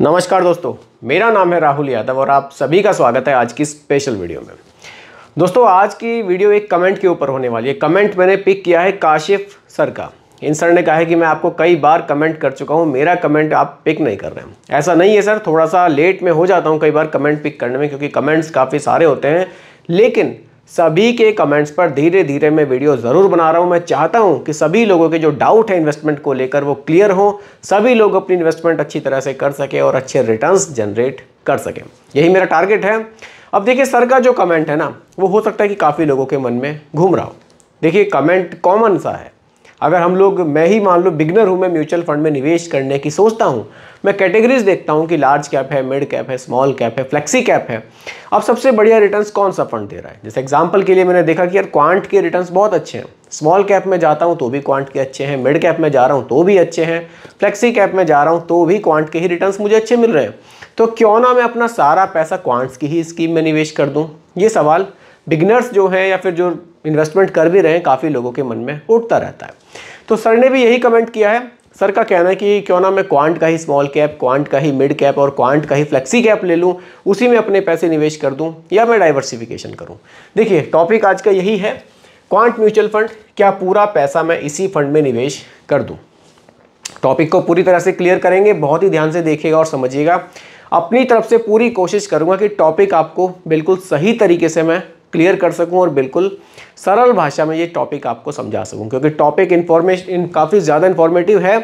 नमस्कार दोस्तों मेरा नाम है राहुल यादव और आप सभी का स्वागत है आज की स्पेशल वीडियो में दोस्तों आज की वीडियो एक कमेंट के ऊपर होने वाली है कमेंट मैंने पिक किया है काशिफ सर का इन सर ने कहा है कि मैं आपको कई बार कमेंट कर चुका हूँ मेरा कमेंट आप पिक नहीं कर रहे हैं ऐसा नहीं है सर थोड़ा सा लेट में हो जाता हूँ कई बार कमेंट पिक करने में क्योंकि कमेंट्स काफ़ी सारे होते हैं लेकिन सभी के कमेंट्स पर धीरे धीरे मैं वीडियो ज़रूर बना रहा हूँ मैं चाहता हूँ कि सभी लोगों के जो डाउट है इन्वेस्टमेंट को लेकर वो क्लियर हो सभी लोग अपनी इन्वेस्टमेंट अच्छी तरह से कर सकें और अच्छे रिटर्न्स जनरेट कर सकें यही मेरा टारगेट है अब देखिए सर का जो कमेंट है ना वो हो सकता है कि काफ़ी लोगों के मन में घूम रहा हो देखिए कमेंट कॉमन सा है अगर हम लोग मैं ही मान लो बिगनर हूँ मैं म्यूचुअल फंड में निवेश करने की सोचता हूँ मैं कैटेगरीज देखता हूँ कि लार्ज कैप है मिड कैप है स्मॉल कैप है फ्लेक्सी कैप है अब सबसे बढ़िया रिटर्न कौन सा फंड दे रहा है जैसे एग्जाम्पल के लिए मैंने देखा कि यार क्वांट के रिटर्न बहुत अच्छे हैं स्मॉल कैप में जाता हूँ तो भी क्वांट के अच्छे हैं मिड कैप में जा रहा हूँ तो भी अच्छे हैं फ्लेक्सी कैप में जा रहा हूँ तो भी क्वांट के ही रिटर्न मुझे अच्छे मिल रहे हैं तो क्यों ना मैं अपना सारा पैसा क्वांट्स की ही स्कीम में निवेश कर दूँ ये सवाल बिगनर्स जो हैं या फिर जो इन्वेस्टमेंट कर भी रहे हैं काफ़ी लोगों के मन में उठता रहता है तो सर ने भी यही कमेंट किया है सर का कहना है कि क्यों ना मैं क्वांट का ही स्मॉल कैप क्वांट का ही मिड कैप और क्वांट का ही फ्लेक्सी कैप ले लूँ उसी में अपने पैसे निवेश कर दूँ या मैं डाइवर्सिफिकेशन करूँ देखिए टॉपिक आज का यही है क्वांट म्यूचुअल फंड क्या पूरा पैसा मैं इसी फंड में निवेश कर दूँ टॉपिक को पूरी तरह से क्लियर करेंगे बहुत ही ध्यान से देखिएगा और समझिएगा अपनी तरफ से पूरी कोशिश करूँगा कि टॉपिक आपको बिल्कुल सही तरीके से मैं क्लियर कर सकूं और बिल्कुल सरल भाषा में ये टॉपिक आपको समझा सकूं क्योंकि टॉपिक इन्फॉर्मेशन काफ़ी ज़्यादा इन्फॉर्मेटिव है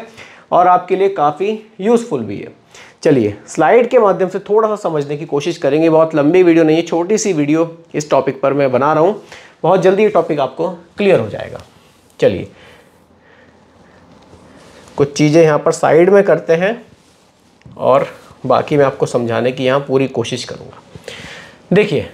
और आपके लिए काफ़ी यूज़फुल भी है चलिए स्लाइड के माध्यम से थोड़ा सा समझने की कोशिश करेंगे बहुत लंबी वीडियो नहीं है छोटी सी वीडियो इस टॉपिक पर मैं बना रहा हूँ बहुत जल्दी ये टॉपिक आपको क्लियर हो जाएगा चलिए कुछ चीज़ें यहाँ पर साइड में करते हैं और बाकी मैं आपको समझाने की यहाँ पूरी कोशिश करूँगा देखिए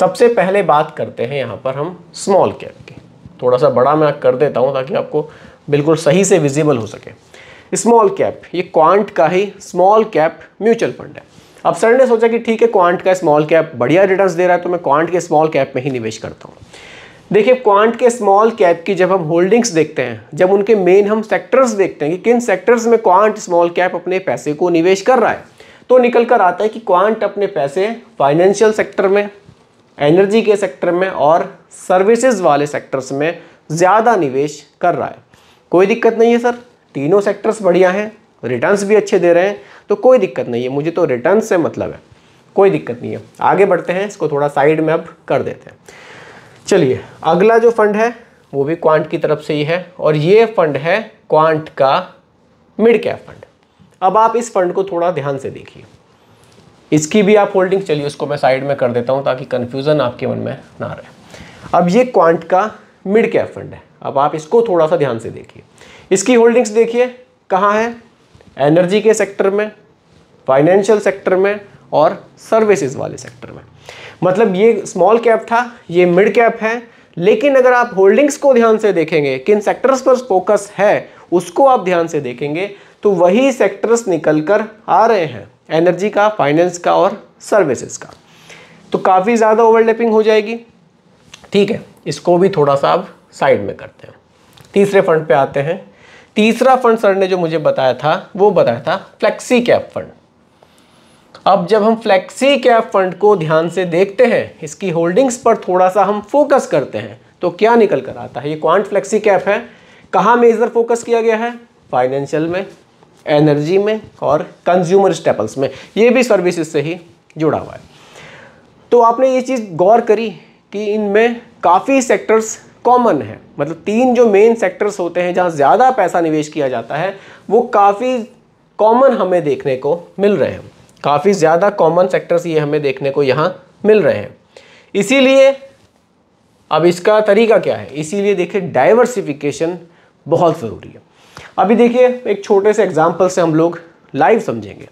सबसे पहले बात करते हैं यहाँ पर हम स्मॉल कैप की थोड़ा सा बड़ा मैं कर देता हूँ ताकि आपको बिल्कुल सही से विजिबल हो सके स्मॉल कैप ये क्वांट का ही स्मॉल कैप म्यूचुअल फंड है अब सर ने सोचा कि ठीक है क्वांट का स्मॉल कैप बढ़िया रिटर्न्स दे रहा है तो मैं क्वांट के स्मॉल कैप में ही निवेश करता हूँ देखिए क्वांट के स्मॉल कैप की जब हम होल्डिंग्स देखते हैं जब उनके मेन हम सेक्टर्स देखते हैं कि किन सेक्टर्स में क्वांट स्मॉल कैप अपने पैसे को निवेश कर रहा है तो निकल कर आता है कि क्वांट अपने पैसे फाइनेंशियल सेक्टर में एनर्जी के सेक्टर में और सर्विसेज वाले सेक्टर्स में ज़्यादा निवेश कर रहा है कोई दिक्कत नहीं है सर तीनों सेक्टर्स बढ़िया हैं रिटर्न्स भी अच्छे दे रहे हैं तो कोई दिक्कत नहीं है मुझे तो रिटर्न से मतलब है कोई दिक्कत नहीं है आगे बढ़ते हैं इसको थोड़ा साइड में अब कर देते हैं चलिए अगला जो फंड है वो भी क्वांट की तरफ से ही है और ये फंड है क्वांट का मिड कैप फंड अब आप इस फंड को थोड़ा ध्यान से देखिए इसकी भी आप होल्डिंग चलिए उसको मैं साइड में कर देता हूँ ताकि कन्फ्यूज़न आपके मन में ना रहे अब ये क्वांट का मिड कैप फंड है अब आप इसको थोड़ा सा ध्यान से देखिए इसकी होल्डिंग्स देखिए कहाँ है एनर्जी के सेक्टर में फाइनेंशियल सेक्टर में और सर्विसेज वाले सेक्टर में मतलब ये स्मॉल कैप था ये मिड कैप है लेकिन अगर आप होल्डिंग्स को ध्यान से देखेंगे किन सेक्टर्स पर फोकस है उसको आप ध्यान से देखेंगे तो वही सेक्टर्स निकल कर आ रहे हैं एनर्जी का फाइनेंस का और सर्विसेज का तो काफ़ी ज़्यादा ओवरलैपिंग हो जाएगी ठीक है इसको भी थोड़ा सा अब साइड में करते हैं तीसरे फंड पे आते हैं तीसरा फंड सर ने जो मुझे बताया था वो बताया था फ्लेक्सी कैप फंड अब जब हम फ्लेक्सी कैप फंड को ध्यान से देखते हैं इसकी होल्डिंग्स पर थोड़ा सा हम फोकस करते हैं तो क्या निकल कर आता है ये क्वांट फ्लेक्सी कैप है कहाँ मेजर फोकस किया गया है फाइनेंशियल में एनर्जी में और कंज्यूमर स्टेपल्स में ये भी सर्विसेज से ही जुड़ा हुआ है तो आपने ये चीज़ गौर करी कि इनमें काफ़ी सेक्टर्स कॉमन है मतलब तीन जो मेन सेक्टर्स होते हैं जहाँ ज़्यादा पैसा निवेश किया जाता है वो काफ़ी कॉमन हमें देखने को मिल रहे हैं काफ़ी ज़्यादा कॉमन सेक्टर्स ये हमें देखने को यहाँ मिल रहे हैं इसीलिए अब इसका तरीका क्या है इसीलिए देखिए डाइवर्सिफिकेशन बहुत ज़रूरी है अभी देखिए एक छोटे से एग्जाम्पल से हम लोग लाइव समझेंगे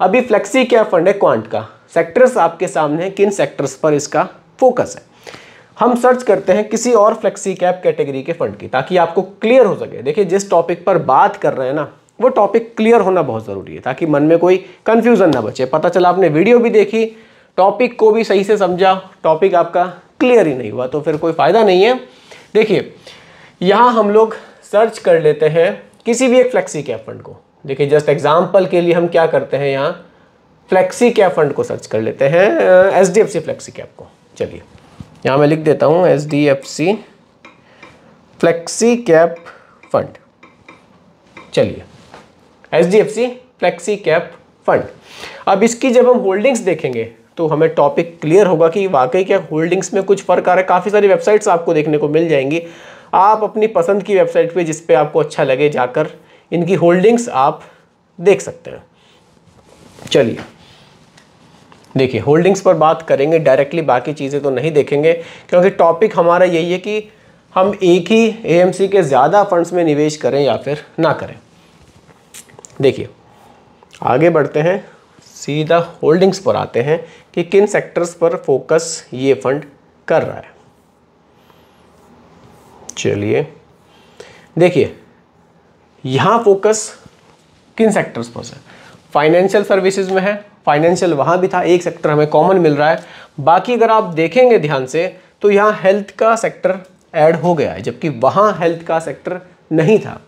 अभी फ्लेक्सी क्या फंड है क्वांट का सेक्टर्स आपके सामने हैं किन सेक्टर्स पर इसका फोकस है हम सर्च करते हैं किसी और फ्लेक्सी कैप कैटेगरी के फंड की ताकि आपको क्लियर हो सके देखिए जिस टॉपिक पर बात कर रहे हैं ना वो टॉपिक क्लियर होना बहुत ज़रूरी है ताकि मन में कोई कन्फ्यूज़न ना बचे पता चला आपने वीडियो भी देखी टॉपिक को भी सही से समझा टॉपिक आपका क्लियर ही नहीं हुआ तो फिर कोई फ़ायदा नहीं है देखिए यहाँ हम लोग सर्च कर लेते हैं किसी भी एक फ्लेक्सी कैप फंड को देखिए जस्ट एग्जाम्पल के लिए हम क्या करते हैं यहाँ फ्लेक्सी कैप फंड को सर्च कर लेते हैं H D F C flexi cap को चलिए यहाँ मैं लिख देता हूँ H D F C flexi cap fund चलिए H D F C flexi cap fund अब इसकी जब हम होल्डिंग्स देखेंगे तो हमें टॉपिक क्लियर होगा कि वाकई क्या होल्डिंग्स में कुछ फ़र्क आ रहा है काफ़ी सारी वेबसाइट्स आपको देखने को मिल जाएंगी आप अपनी पसंद की वेबसाइट पे जिस पे आपको अच्छा लगे जाकर इनकी होल्डिंग्स आप देख सकते हैं चलिए देखिए होल्डिंग्स पर बात करेंगे डायरेक्टली बाकी चीज़ें तो नहीं देखेंगे क्योंकि टॉपिक हमारा यही है कि हम एक ही एएमसी के ज़्यादा फंड्स में निवेश करें या फिर ना करें देखिए आगे बढ़ते हैं सीधा होल्डिंग्स पर आते हैं कि किन सेक्टर्स पर फोकस ये फंड कर रहा है चलिए देखिए यहाँ फोकस किन सेक्टर्स पर है फाइनेंशियल सर्विसेज में है फाइनेंशियल वहाँ भी था एक सेक्टर हमें कॉमन मिल रहा है बाकी अगर आप देखेंगे ध्यान से तो यहाँ हेल्थ का सेक्टर ऐड हो गया है जबकि वहाँ हेल्थ का सेक्टर नहीं था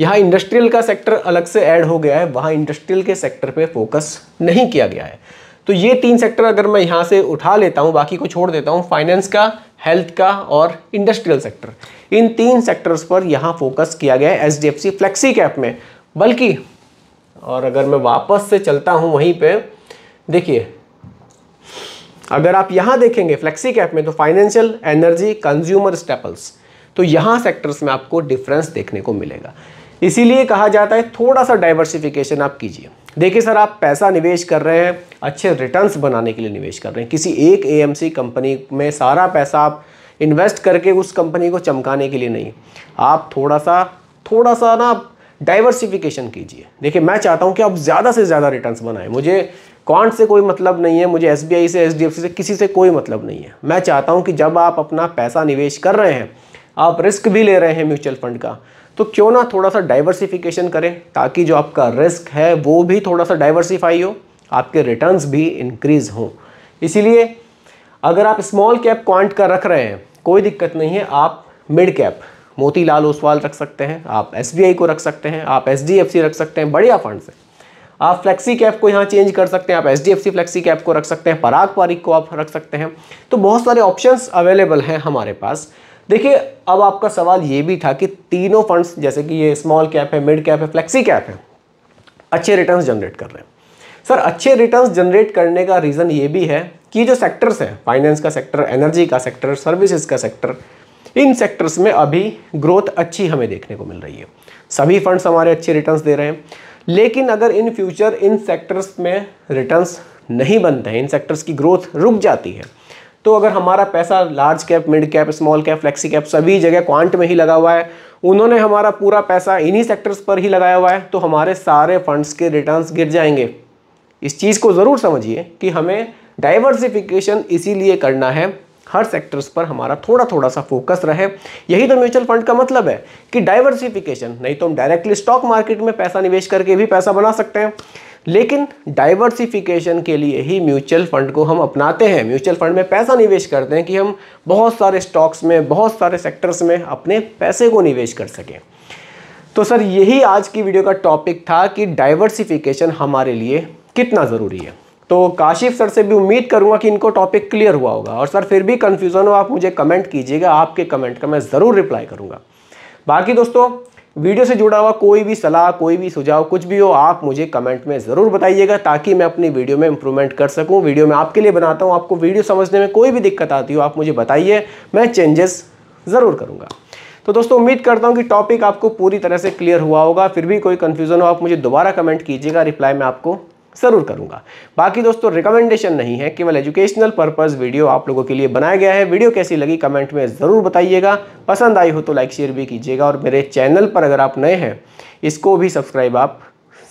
यहाँ इंडस्ट्रियल का सेक्टर अलग से ऐड हो गया है वहाँ इंडस्ट्रियल के सेक्टर पे फोकस नहीं किया गया है तो ये तीन सेक्टर अगर मैं यहाँ से उठा लेता हूँ बाकी को छोड़ देता हूँ फाइनेंस का हेल्थ का और इंडस्ट्रियल सेक्टर इन तीन सेक्टर्स पर यहाँ फोकस किया गया है H D F C flexi cap में बल्कि और अगर मैं वापस से चलता हूँ वहीं पर देखिए अगर आप यहाँ देखेंगे फ्लेक्सी कैप में तो फाइनेंशियल एनर्जी कंज्यूमर स्टेपल्स तो यहाँ सेक्टर्स में आपको डिफरेंस देखने को मिलेगा इसीलिए कहा जाता है थोड़ा सा डाइवर्सिफिकेशन आप कीजिए देखिए सर आप पैसा निवेश कर रहे हैं अच्छे रिटर्न्स बनाने के लिए निवेश कर रहे हैं किसी एक एएमसी कंपनी में सारा पैसा आप इन्वेस्ट करके उस कंपनी को चमकाने के लिए नहीं आप थोड़ा सा थोड़ा सा ना डाइवर्सिफिकेशन कीजिए देखिए मैं चाहता हूँ कि आप ज़्यादा से ज़्यादा रिटर्न्स बनाएं मुझे कॉन्ट से कोई मतलब नहीं है मुझे एस से एच से किसी से कोई मतलब नहीं है मैं चाहता हूँ कि जब आप अपना पैसा निवेश कर रहे हैं आप रिस्क भी ले रहे हैं म्यूचुअल फंड का तो क्यों ना थोड़ा सा डाइवर्सिफिकेशन करें ताकि जो आपका रिस्क है वो भी थोड़ा सा डाइवर्सिफाई हो आपके रिटर्न्स भी इंक्रीज़ हों इसीलिए अगर आप स्मॉल कैप क्वांट का रख रहे हैं कोई दिक्कत नहीं है आप मिड कैप मोतीलाल ओसवाल रख सकते हैं आप एस को रख सकते हैं आप एस रख सकते हैं बढ़िया फंड से आप फ्लेक्सी कैप को यहाँ चेंज कर सकते हैं आप एच फ्लेक्सी कैप को रख सकते हैं पराग पारिक को आप रख सकते हैं तो बहुत सारे ऑप्शंस अवेलेबल हैं हमारे पास देखिए अब आपका सवाल ये भी था कि तीनों फंड्स जैसे कि ये स्मॉल कैप है मिड कैप है फ्लेक्सी कैप है अच्छे रिटर्न्स जनरेट कर रहे हैं सर अच्छे रिटर्न्स जनरेट करने का रीज़न ये भी है कि जो सेक्टर्स हैं फाइनेंस का सेक्टर एनर्जी का सेक्टर सर्विसेज का सेक्टर इन सेक्टर्स में अभी ग्रोथ अच्छी हमें देखने को मिल रही है सभी फंड्स हमारे अच्छे रिटर्न्स दे रहे हैं लेकिन अगर इन फ्यूचर इन सेक्टर्स में रिटर्न्स नहीं बनते हैं इन सेक्टर्स की ग्रोथ रुक जाती है तो अगर हमारा पैसा large cap mid cap small cap flexi cap सभी जगह क्वांट में ही लगा हुआ है उन्होंने हमारा पूरा पैसा इन्हीं सेक्टर्स पर ही लगाया हुआ है तो हमारे सारे फंड्स के रिटर्न्स गिर जाएंगे इस चीज़ को ज़रूर समझिए कि हमें डाइवर्सिफिकेशन इसीलिए करना है हर सेक्टर्स पर हमारा थोड़ा थोड़ा सा फोकस रहे यही तो म्यूचुअल फंड का मतलब है कि डाइवर्सिफिकेशन नहीं तो हम डायरेक्टली स्टॉक मार्केट में पैसा निवेश करके भी पैसा बना सकते हैं लेकिन डाइवर्सिफिकेशन के लिए ही म्यूचुअल फंड को हम अपनाते हैं म्यूचुअल फंड में पैसा निवेश करते हैं कि हम बहुत सारे स्टॉक्स में बहुत सारे सेक्टर्स में अपने पैसे को निवेश कर सकें तो सर यही आज की वीडियो का टॉपिक था कि डाइवर्सिफिकेशन हमारे लिए कितना ज़रूरी है तो काशिफ सर से भी उम्मीद करूंगा कि इनको टॉपिक क्लियर हुआ होगा और सर फिर भी कन्फ्यूज़न हो आप मुझे कमेंट कीजिएगा आपके कमेंट का मैं ज़रूर रिप्लाई करूंगा बाकी दोस्तों वीडियो से जुड़ा हुआ कोई भी सलाह कोई भी सुझाव कुछ भी हो आप मुझे कमेंट में ज़रूर बताइएगा ताकि मैं अपनी वीडियो में इंप्रूवमेंट कर सकूं वीडियो मैं आपके लिए बनाता हूं आपको वीडियो समझने में कोई भी दिक्कत आती हो आप मुझे बताइए मैं चेंजेस ज़रूर करूँगा तो दोस्तों उम्मीद करता हूँ कि टॉपिक आपको पूरी तरह से क्लियर हुआ होगा फिर भी कोई कन्फ्यूज़न हो आप मुझे दोबारा कमेंट कीजिएगा रिप्लाई मैं आपको ज़रूर करूंगा बाकी दोस्तों रिकमेंडेशन नहीं है केवल एजुकेशनल पर्पज़ वीडियो आप लोगों के लिए बनाया गया है वीडियो कैसी लगी कमेंट में ज़रूर बताइएगा पसंद आई हो तो लाइक शेयर भी कीजिएगा और मेरे चैनल पर अगर आप नए हैं इसको भी सब्सक्राइब आप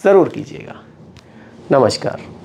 ज़रूर कीजिएगा नमस्कार